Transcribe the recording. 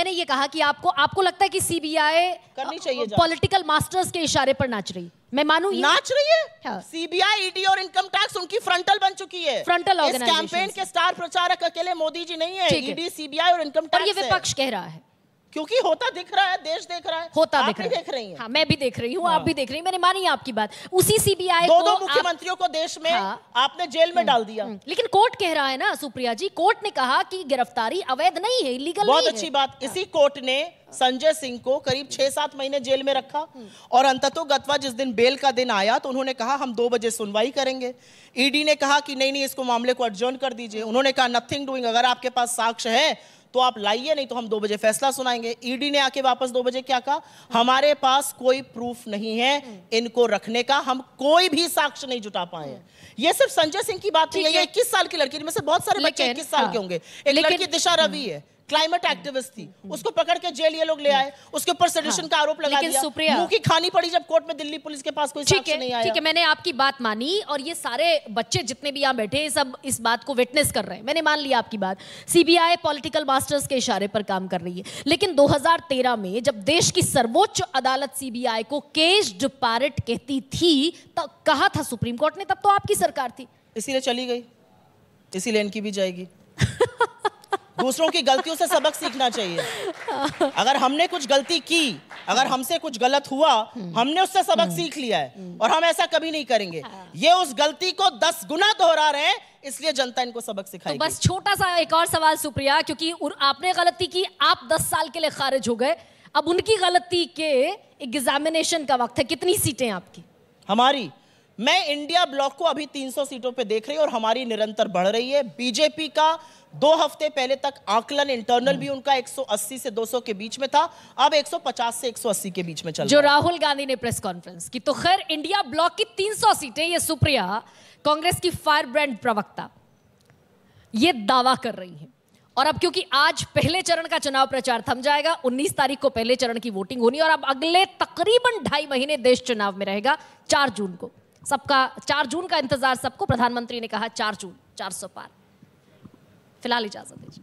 मैंने ये कहा कि आपको आपको लगता है कि सीबीआई करनी चाहिए पॉलिटिकल मास्टर्स के इशारे पर नाच रही मैं मानू नाच रही है सीबीआई हाँ। ईडी e और इनकम टैक्स उनकी फ्रंटल बन चुकी है फ्रंटल इस कैंपेन के स्टार प्रचारक अकेले मोदी जी नहीं है ईडी सीबीआई e और इनकम टैक्स ये विपक्ष कह रहा है क्योंकि होता दिख रहा है देश देख रहा है होता दिख रहा है देख रही है हाँ, मैं भी देख रही हूँ हाँ। आप भी देख रही मैंने मानी आपकी बात उसी सीबीआई दो दो मुख्यमंत्रियों आप... को देश में हाँ। आपने जेल में हम्म, डाल दिया हम्म, लेकिन कोर्ट कह रहा है ना सुप्रिया जी कोर्ट ने कहा कि गिरफ्तारी अवैध नहीं है इलीगल बहुत अच्छी बात इसी कोर्ट ने संजय सिंह को करीब छह सात महीने जेल में रखा हम्म। और अंततो गतवा जिस दिन बेल का दिन आया तो उन्होंने कहा हम दो बजे सुनवाई करेंगे ईडी ने कहा कि नहीं नहीं इसको मामले को एडजर्न कर दीजिए उन्होंने कहा नथिंग डूइंग अगर आपके पास साक्ष्य है तो आप लाइए नहीं तो हम दो बजे फैसला सुनाएंगे ईडी e ने आके वापस दो बजे क्या कहा हमारे पास कोई प्रूफ नहीं है इनको रखने का हम कोई भी साक्ष्य नहीं जुटा पाए ये सिर्फ संजय सिंह की बात है ये इक्कीस साल की लड़की इनमें से बहुत सारे बच्चे इक्कीस साल के हाँ, होंगे एक लड़की दिशा रवि हम्म। है क्लाइमेट एक्टिविस्ट hmm. थी उसको पकड़ के जेल ये लोग ले आए hmm. उसके ऊपर सजेशन का आरोप लगा दिया सुप्रिया मुंह की खानी पड़ी जब कोर्ट में दिल्ली पुलिस के पास कोई नहीं आया ठीक है मैंने आपकी बात मानी और ये सारे बच्चे जितने भी यहाँ बैठे सब इस बात को विटनेस कर रहे हैं मैंने मान लिया आपकी बात सीबीआई पॉलिटिकल मास्टर्स के इशारे पर काम कर रही है लेकिन 2013 में जब देश की सर्वोच्च अदालत सीबीआई को केस पायरेट कहती थी तब तो कहा था सुप्रीम कोर्ट ने तब तो आपकी सरकार थी इसीलिए चली गई इसीलिए इनकी भी जाएगी दूसरों की गलतियों से सबक सीखना चाहिए अगर हमने कुछ गलती की अगर हमसे कुछ गलत हुआ हमने उससे सबक सीख लिया है और हम ऐसा कभी नहीं करेंगे ये उस गलती को दस गुना दोहरा रहे हैं इसलिए जनता इनको सबक सिखाई तो बस छोटा सा एक और सवाल सुप्रिया क्योंकि आपने गलती की आप दस साल के लिए खारिज हो गए अब उनकी गलती के एग्जामिनेशन का वक्त है कितनी सीटें आपकी हमारी मैं इंडिया ब्लॉक को अभी 300 सीटों पे देख रही हूँ और हमारी निरंतर बढ़ रही है बीजेपी का दो हफ्ते पहले तक आकलन इंटरनल भी उनका 180 से 200 के बीच में था अब 150 से 180 के बीच में चल जो राहुल गांधी ने प्रेस कॉन्फ्रेंस की तो खैर इंडिया ब्लॉक की 300 सीटें ये सुप्रिया कांग्रेस की फायर ब्रांड प्रवक्ता ये दावा कर रही है और अब क्योंकि आज पहले चरण का चुनाव प्रचार थम जाएगा 19 तारीख को पहले चरण की वोटिंग होनी और अब अगले तकरीबन ढाई महीने देश चुनाव में रहेगा 4 जून को सबका चार जून का इंतजार सबको प्रधानमंत्री ने कहा चार जून चार सौ पार फिलहाल इजाजत दीजिए